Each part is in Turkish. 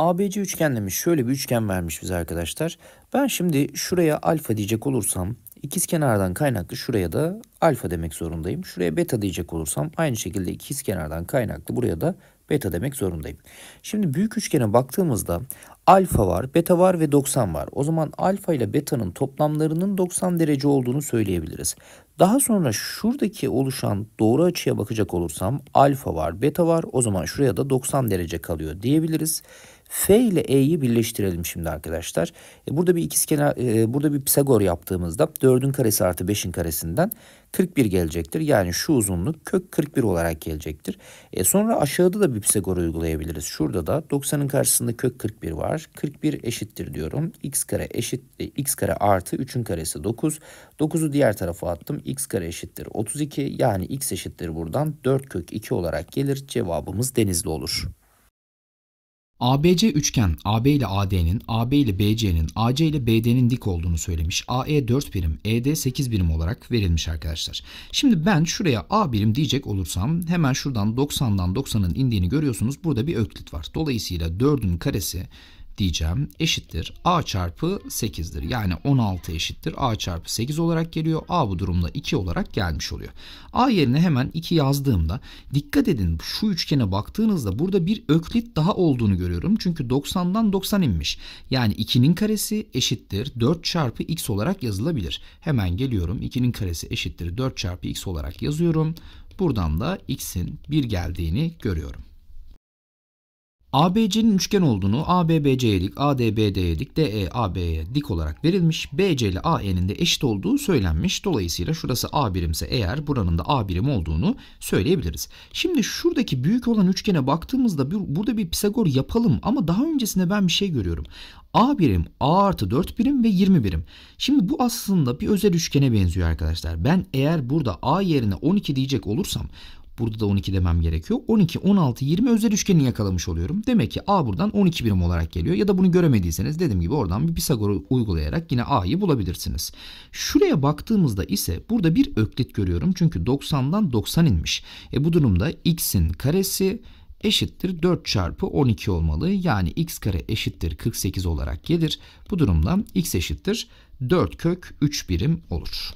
ABC üçgen Şöyle bir üçgen vermiş bize arkadaşlar. Ben şimdi şuraya alfa diyecek olursam ikiz kenardan kaynaklı şuraya da alfa demek zorundayım. Şuraya beta diyecek olursam aynı şekilde ikiz kenardan kaynaklı buraya da beta demek zorundayım. Şimdi büyük üçgene baktığımızda alfa var, beta var ve 90 var. O zaman alfa ile beta'nın toplamlarının 90 derece olduğunu söyleyebiliriz. Daha sonra şuradaki oluşan doğru açıya bakacak olursam alfa var, beta var. O zaman şuraya da 90 derece kalıyor diyebiliriz. F ile E'yi birleştirelim şimdi arkadaşlar. E, burada bir ikizkenar e, burada bir Pisagor yaptığımızda 4'ün karesi artı 5'in karesinden 41 gelecektir. Yani şu uzunluk kök 41 olarak gelecektir. E, sonra aşağıda da bir Pisagor uygulayabiliriz. Şurada da 90'ın karşısında kök 41 var. 41 eşittir diyorum. x kare eşit e, x kare artı 3'ün karesi 9. 9'u diğer tarafa attım. x kare eşittir 32. Yani x eşittir buradan 4 kök 2 olarak gelir. Cevabımız denizli olur. ABC üçgen AB ile AD'nin, AB ile BC'nin, AC ile BD'nin dik olduğunu söylemiş. AE 4 birim, ED 8 birim olarak verilmiş arkadaşlar. Şimdi ben şuraya A birim diyecek olursam hemen şuradan 90'dan 90'ın indiğini görüyorsunuz. Burada bir öklit var. Dolayısıyla 4'ün karesi diyeceğim eşittir a çarpı 8'dir. Yani 16 eşittir a çarpı 8 olarak geliyor. a bu durumda 2 olarak gelmiş oluyor. a yerine hemen 2 yazdığımda dikkat edin şu üçgene baktığınızda burada bir öklit daha olduğunu görüyorum. Çünkü 90'dan 90 inmiş. Yani 2'nin karesi eşittir 4 çarpı x olarak yazılabilir. Hemen geliyorum 2'nin karesi eşittir 4 çarpı x olarak yazıyorum. Buradan da x'in 1 geldiğini görüyorum. ABC'nin üçgen olduğunu ABBC'ye dik, ADBD'ye dik, DE AB'ye dik olarak verilmiş. BC ile AE'nin de eşit olduğu söylenmiş. Dolayısıyla şurası A birimse eğer buranın da A birim olduğunu söyleyebiliriz. Şimdi şuradaki büyük olan üçgene baktığımızda bir, burada bir Pisagor yapalım ama daha öncesinde ben bir şey görüyorum. A birim, A artı 4 birim ve 20 birim. Şimdi bu aslında bir özel üçgene benziyor arkadaşlar. Ben eğer burada A yerine 12 diyecek olursam Burada da 12 demem gerekiyor. 12, 16, 20 özel üçgenini yakalamış oluyorum. Demek ki A buradan 12 birim olarak geliyor. Ya da bunu göremediyseniz dediğim gibi oradan bir Pisagor'u uygulayarak yine A'yı bulabilirsiniz. Şuraya baktığımızda ise burada bir öklit görüyorum. Çünkü 90'dan 90 inmiş. E bu durumda x'in karesi eşittir 4 çarpı 12 olmalı. Yani x kare eşittir 48 olarak gelir. Bu durumda x eşittir 4 kök 3 birim olur.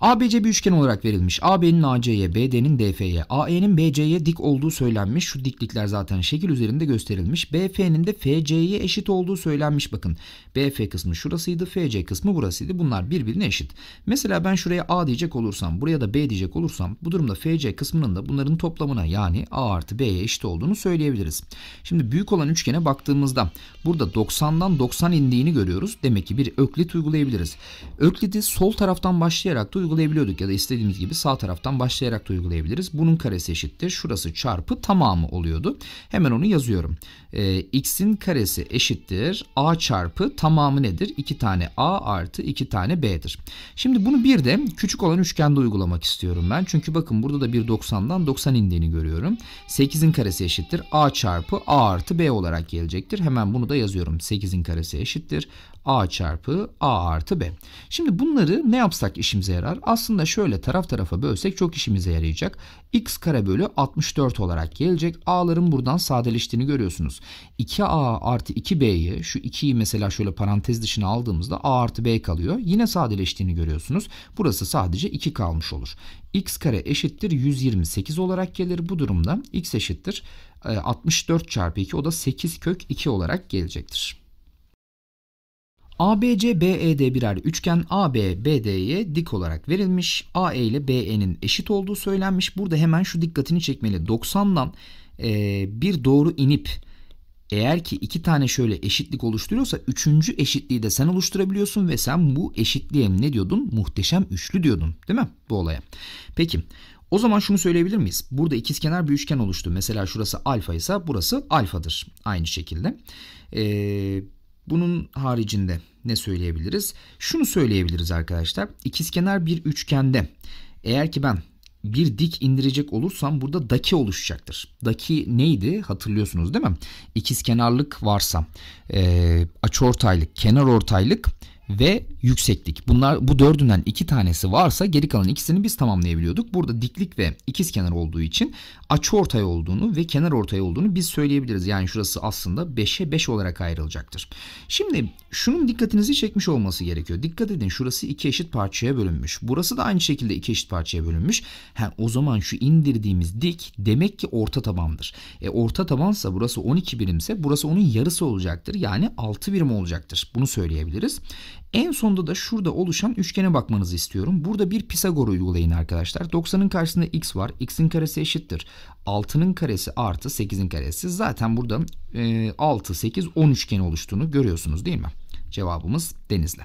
ABC bir üçgen olarak verilmiş. AB'nin AC'ye, BD'nin DF'ye, AE'nin BC'ye dik olduğu söylenmiş. Şu diklikler zaten şekil üzerinde gösterilmiş. BF'nin de FC'ye eşit olduğu söylenmiş. Bakın BF kısmı şurasıydı, FC kısmı burasıydı. Bunlar birbirine eşit. Mesela ben şuraya A diyecek olursam, buraya da B diyecek olursam bu durumda FC kısmının da bunların toplamına yani A artı B'ye eşit olduğunu söyleyebiliriz. Şimdi büyük olan üçgene baktığımızda burada 90'dan 90 indiğini görüyoruz. Demek ki bir öklit uygulayabiliriz. Öklidi sol taraftan başlayarak da uygulayabiliriz uygulayabiliyorduk ya da istediğimiz gibi sağ taraftan başlayarak da uygulayabiliriz. Bunun karesi eşittir. Şurası çarpı tamamı oluyordu. Hemen onu yazıyorum. Ee, x'in karesi eşittir. a çarpı tamamı nedir? 2 tane a artı 2 tane b'dir. Şimdi bunu bir de küçük olan üçgende uygulamak istiyorum ben. Çünkü bakın burada da bir 90'dan 90 indiğini görüyorum. 8'in karesi eşittir. a çarpı a artı b olarak gelecektir. Hemen bunu da yazıyorum. 8'in karesi eşittir. A çarpı A artı B. Şimdi bunları ne yapsak işimize yarar? Aslında şöyle taraf tarafa bölsek çok işimize yarayacak. X kare bölü 64 olarak gelecek. A'ların buradan sadeleştiğini görüyorsunuz. 2A artı 2B'yi şu 2'yi mesela şöyle parantez dışına aldığımızda A artı B kalıyor. Yine sadeleştiğini görüyorsunuz. Burası sadece 2 kalmış olur. X kare eşittir 128 olarak gelir. Bu durumda X eşittir 64 e, çarpı 2 o da 8 kök 2 olarak gelecektir. ABC BED birer üçgen AB BD'ye dik olarak verilmiş. AE ile BE'nin eşit olduğu söylenmiş. Burada hemen şu dikkatini çekmeli. 90'dan e, bir doğru inip eğer ki iki tane şöyle eşitlik oluşturuyorsa üçüncü eşitliği de sen oluşturabiliyorsun ve sen bu eşitliğe ne diyordun? Muhteşem üçlü diyordun değil mi bu olaya? Peki o zaman şunu söyleyebilir miyiz? Burada ikizkenar bir üçgen oluştu. Mesela şurası alfa ise burası alfadır aynı şekilde. Ee, bunun haricinde ne söyleyebiliriz? Şunu söyleyebiliriz arkadaşlar. İkizkenar bir üçgende eğer ki ben bir dik indirecek olursam burada daki oluşacaktır. Daki neydi hatırlıyorsunuz değil mi? İkiz kenarlık varsa e, ee, açı ortaylık, kenar ortaylık ve yükseklik. Bunlar bu dördünden iki tanesi varsa geri kalan ikisini biz tamamlayabiliyorduk. Burada diklik ve ikizkenar olduğu için açı ortay olduğunu ve kenar ortay olduğunu biz söyleyebiliriz. Yani şurası aslında 5'e 5 olarak ayrılacaktır. Şimdi şunun dikkatinizi çekmiş olması gerekiyor. Dikkat edin şurası iki eşit parçaya bölünmüş. Burası da aynı şekilde iki eşit parçaya bölünmüş. Ha, o zaman şu indirdiğimiz dik demek ki orta tabandır. E, orta tabansa burası 12 birimse burası onun yarısı olacaktır. Yani 6 birim olacaktır. Bunu söyleyebiliriz. En sonda da şurada oluşan üçgene bakmanızı istiyorum. Burada bir Pisagor uygulayın arkadaşlar. 90'ın karşısında x var. x'in karesi eşittir. 6'nın karesi artı 8'in karesi. Zaten burada e, 6, 8, 10 üçgeni oluştuğunu görüyorsunuz değil mi? Cevabımız denizli.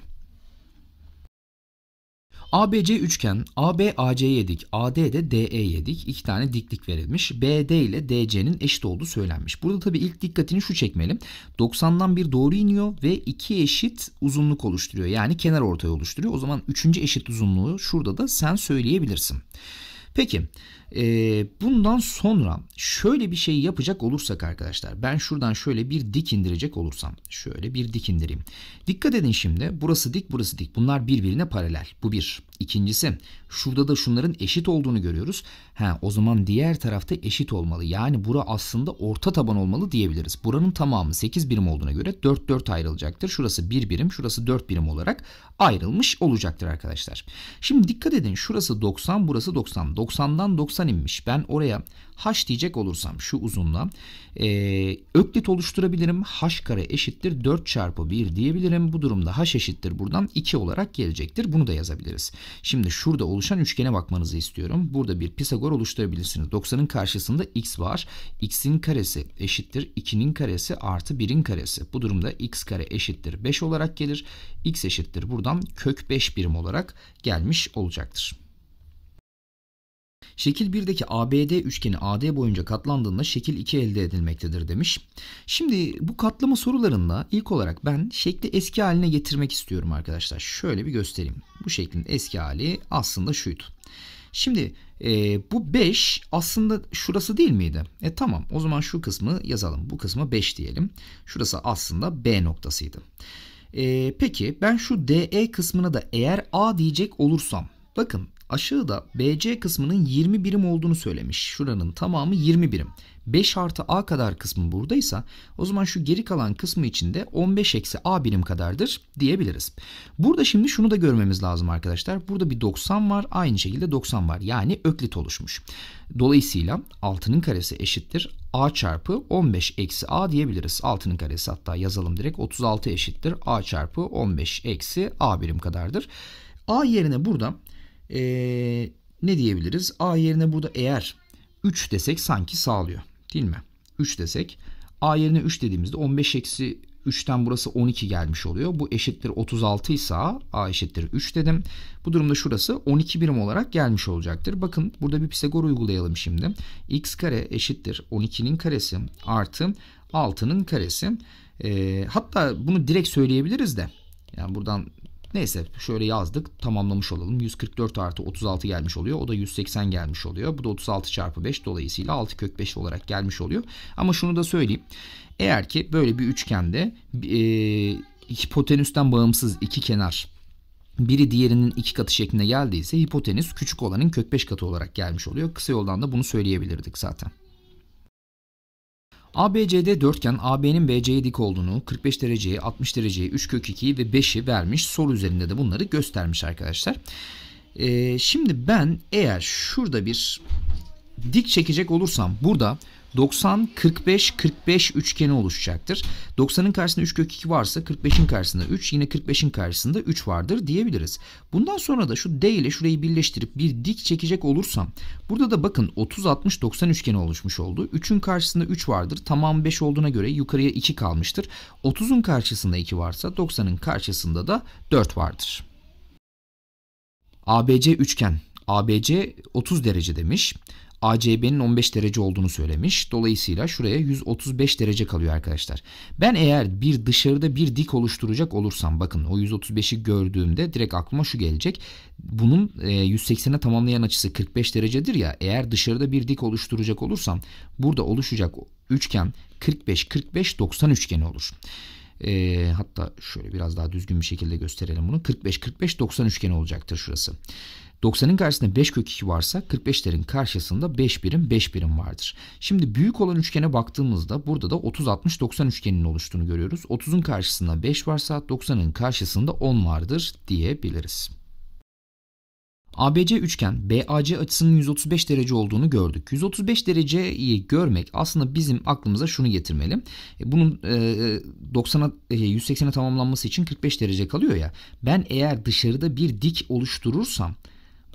ABC üçgen AB AC yedik. AD de DE yedik. İki tane diklik verilmiş. BD ile DC'nin eşit olduğu söylenmiş. Burada tabii ilk dikkatini şu çekmeli. 90'dan bir doğru iniyor ve iki eşit uzunluk oluşturuyor. Yani kenar ortaya oluşturuyor. O zaman üçüncü eşit uzunluğu şurada da sen söyleyebilirsin. Peki e, bundan sonra şöyle bir şey yapacak olursak arkadaşlar ben şuradan şöyle bir dik indirecek olursam şöyle bir dik indireyim. Dikkat edin şimdi burası dik burası dik bunlar birbirine paralel bu bir. İkincisi şurada da şunların eşit olduğunu görüyoruz. Ha, o zaman diğer tarafta eşit olmalı. Yani bura aslında orta taban olmalı diyebiliriz. Buranın tamamı 8 birim olduğuna göre 4 4 ayrılacaktır. Şurası 1 birim şurası 4 birim olarak ayrılmış olacaktır arkadaşlar. Şimdi dikkat edin şurası 90 burası 90. 90'dan 90 90 inmiş. Ben oraya h diyecek olursam şu uzunla e, öklit oluşturabilirim. h kare eşittir 4 çarpı 1 diyebilirim. Bu durumda h eşittir buradan 2 olarak gelecektir. Bunu da yazabiliriz. Şimdi şurada oluşan üçgene bakmanızı istiyorum. Burada bir Pisagor oluşturabilirsiniz. 90'ın karşısında x var. x'in karesi eşittir 2'nin karesi artı 1'in karesi. Bu durumda x kare eşittir 5 olarak gelir. x eşittir buradan kök 5 birim olarak gelmiş olacaktır. Şekil 1'deki ABD üçgeni AD boyunca katlandığında şekil 2 elde edilmektedir demiş. Şimdi bu katlama sorularında ilk olarak ben şekli eski haline getirmek istiyorum arkadaşlar. Şöyle bir göstereyim. Bu şeklin eski hali aslında şuydu. Şimdi e, bu 5 aslında şurası değil miydi? E tamam o zaman şu kısmı yazalım. Bu kısmı 5 diyelim. Şurası aslında B noktasıydı. E, peki ben şu DE kısmına da eğer A diyecek olursam. Bakın Aşağıda BC kısmının 20 birim olduğunu söylemiş. Şuranın tamamı 20 birim. 5 artı A kadar kısmı buradaysa o zaman şu geri kalan kısmı içinde 15 eksi A birim kadardır diyebiliriz. Burada şimdi şunu da görmemiz lazım arkadaşlar. Burada bir 90 var aynı şekilde 90 var yani öklit oluşmuş. Dolayısıyla 6'nın karesi eşittir A çarpı 15 eksi A diyebiliriz. 6'nın karesi hatta yazalım direkt 36 eşittir A çarpı 15 eksi A birim kadardır. A yerine burada e, ne diyebiliriz? A yerine burada eğer 3 desek sanki sağlıyor. Değil mi? 3 desek. A yerine 3 dediğimizde 15 eksi 3'ten burası 12 gelmiş oluyor. Bu eşittir 36 ise A eşittir 3 dedim. Bu durumda şurası 12 birim olarak gelmiş olacaktır. Bakın burada bir Pisagor uygulayalım şimdi. X kare eşittir 12'nin karesi artı 6'nın karesi. E, hatta bunu direkt söyleyebiliriz de. Yani buradan Neyse şöyle yazdık tamamlamış olalım. 144 artı 36 gelmiş oluyor. O da 180 gelmiş oluyor. Bu da 36 çarpı 5 dolayısıyla 6 kök 5 olarak gelmiş oluyor. Ama şunu da söyleyeyim. Eğer ki böyle bir üçgende e, hipotenüsten bağımsız iki kenar biri diğerinin iki katı şeklinde geldiyse hipotenüs küçük olanın kök 5 katı olarak gelmiş oluyor. Kısa yoldan da bunu söyleyebilirdik zaten. ABCD dörtgen AB'nin BC'ye dik olduğunu 45 dereceye, 60 dereceye, 3 kök 2 ve 5'i vermiş. Soru üzerinde de bunları göstermiş arkadaşlar. Ee, şimdi ben eğer şurada bir dik çekecek olursam burada 90, 45, 45 üçgeni oluşacaktır. 90'ın karşısında 3 kök 2 varsa 45'in karşısında 3 yine 45'in karşısında 3 vardır diyebiliriz. Bundan sonra da şu D ile şurayı birleştirip bir dik çekecek olursam burada da bakın 30, 60, 90 üçgeni oluşmuş oldu. 3'ün karşısında 3 vardır. Tamam 5 olduğuna göre yukarıya 2 kalmıştır. 30'un karşısında 2 varsa 90'ın karşısında da 4 vardır. ABC üçgen ABC 30 derece demiş. ACB'nin 15 derece olduğunu söylemiş. Dolayısıyla şuraya 135 derece kalıyor arkadaşlar. Ben eğer bir dışarıda bir dik oluşturacak olursam bakın o 135'i gördüğümde direkt aklıma şu gelecek. Bunun 180'e tamamlayan açısı 45 derecedir ya eğer dışarıda bir dik oluşturacak olursam burada oluşacak üçgen 45-45-90 üçgeni olur. E, hatta şöyle biraz daha düzgün bir şekilde gösterelim bunu. 45-45-90 üçgeni olacaktır şurası. 90'ın karşısında 5 kök 2 varsa 45'lerin karşısında 5 birim 5 birim vardır. Şimdi büyük olan üçgene baktığımızda burada da 30 60 90 üçgeninin oluştuğunu görüyoruz. 30'un karşısında 5 varsa 90'ın karşısında 10 vardır diyebiliriz. ABC üçgen BAC açısının 135 derece olduğunu gördük. 135 dereceyi görmek aslında bizim aklımıza şunu getirmeli. E, bunun 90'a e, 180'e tamamlanması için 45 derece kalıyor ya. Ben eğer dışarıda bir dik oluşturursam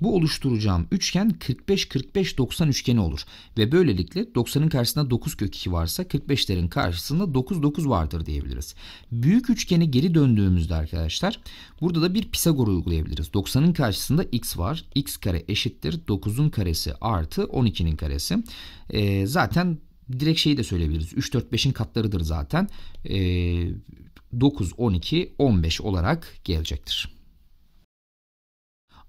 bu oluşturacağım üçgen 45-45-90 üçgeni olur. Ve böylelikle 90'ın karşısında 9 kök 2 varsa 45'lerin karşısında 9 9 vardır diyebiliriz. Büyük üçgeni geri döndüğümüzde arkadaşlar burada da bir Pisagor uygulayabiliriz. 90'ın karşısında x var. x kare eşittir 9'un karesi artı 12'nin karesi. Ee, zaten direkt şeyi de söyleyebiliriz. 3, 4, 5'in katlarıdır zaten. Ee, 9, 12, 15 olarak gelecektir.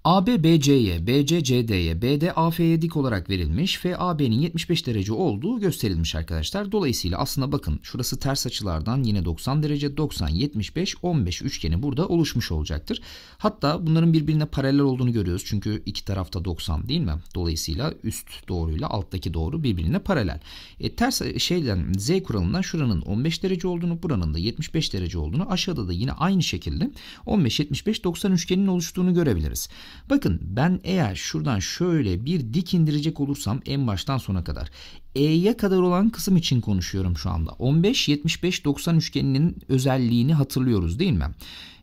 AB BC'ye, BC CD'ye, BD AF'ye dik olarak verilmiş. ve FAB'nin 75 derece olduğu gösterilmiş arkadaşlar. Dolayısıyla aslında bakın şurası ters açılardan yine 90 derece 90 75 15 üçgeni burada oluşmuş olacaktır. Hatta bunların birbirine paralel olduğunu görüyoruz. Çünkü iki tarafta 90 değil mi? Dolayısıyla üst doğruyla alttaki doğru birbirine paralel. E, ters e, şeyden Z kuralından şuranın 15 derece olduğunu, buranın da 75 derece olduğunu, aşağıda da yine aynı şekilde 15 75 90 üçgeninin oluştuğunu görebiliriz. Bakın ben eğer şuradan şöyle bir dik indirecek olursam en baştan sona kadar E'ye kadar olan kısım için konuşuyorum şu anda. 15, 75, 90 üçgeninin özelliğini hatırlıyoruz değil mi?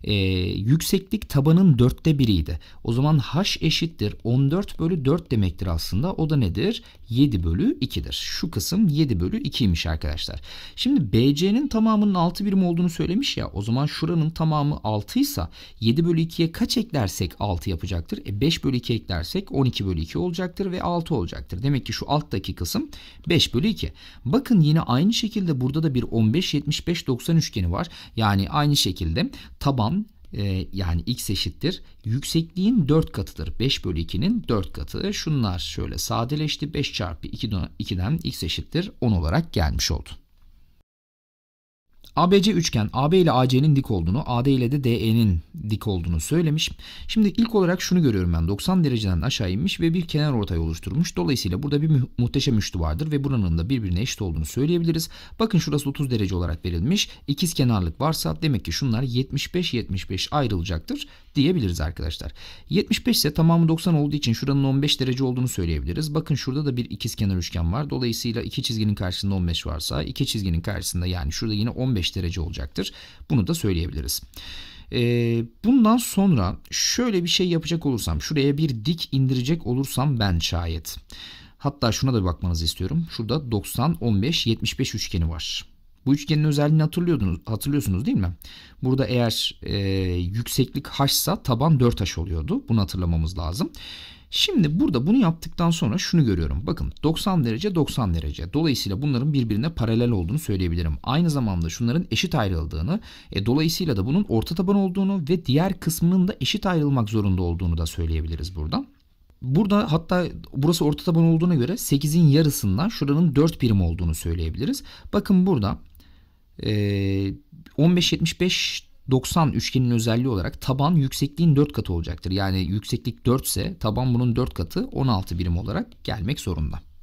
Ee, yükseklik tabanın dörtte biriydi. O zaman h eşittir 14 bölü 4 demektir aslında. O da nedir? 7 bölü 2'dir. Şu kısım 7 bölü 2'ymiş arkadaşlar. Şimdi BC'nin tamamının 6 birim olduğunu söylemiş ya. O zaman şuranın tamamı 6 ise 7 bölü 2'ye kaç eklersek 6 yapacaktır? E 5 bölü 2 eklersek 12 bölü 2 olacaktır ve 6 olacaktır. Demek ki şu alttaki kısım 5 bölü 2. Bakın yine aynı şekilde burada da bir 15, 75, 90 üçgeni var. Yani aynı şekilde taban e, yani x eşittir. Yüksekliğin 4 katıdır. 5 bölü 2'nin 4 katı. Şunlar şöyle sadeleşti. 5 çarpı 2'den, x eşittir 10 olarak gelmiş oldu. ABC üçgen AB ile AC'nin dik olduğunu, AD ile de DE'nin dik olduğunu söylemiş. Şimdi ilk olarak şunu görüyorum ben. 90 dereceden aşağı inmiş ve bir kenar ortay oluşturmuş. Dolayısıyla burada bir muhteşem üçlü vardır ve buranın da birbirine eşit olduğunu söyleyebiliriz. Bakın şurası 30 derece olarak verilmiş. İkiz kenarlık varsa demek ki şunlar 75-75 ayrılacaktır diyebiliriz arkadaşlar. 75 ise tamamı 90 olduğu için şuranın 15 derece olduğunu söyleyebiliriz. Bakın şurada da bir ikiz kenar üçgen var. Dolayısıyla iki çizginin karşısında 15 varsa iki çizginin karşısında yani şurada yine 15 15 derece olacaktır. Bunu da söyleyebiliriz. Ee, bundan sonra şöyle bir şey yapacak olursam şuraya bir dik indirecek olursam ben şayet. Hatta şuna da bir bakmanızı istiyorum. Şurada 90, 15, 75 üçgeni var. Bu üçgenin özelliğini hatırlıyordunuz, hatırlıyorsunuz değil mi? Burada eğer e, yükseklik h'sa taban 4h oluyordu. Bunu hatırlamamız lazım. Şimdi burada bunu yaptıktan sonra şunu görüyorum. Bakın 90 derece 90 derece. Dolayısıyla bunların birbirine paralel olduğunu söyleyebilirim. Aynı zamanda şunların eşit ayrıldığını, e, dolayısıyla da bunun orta taban olduğunu ve diğer kısmının da eşit ayrılmak zorunda olduğunu da söyleyebiliriz buradan. Burada hatta burası orta taban olduğuna göre 8'in yarısından şuranın 4 birim olduğunu söyleyebiliriz. Bakın burada e, 75. 90 üçgenin özelliği olarak taban yüksekliğin 4 katı olacaktır. Yani yükseklik 4 ise taban bunun 4 katı 16 birim olarak gelmek zorunda.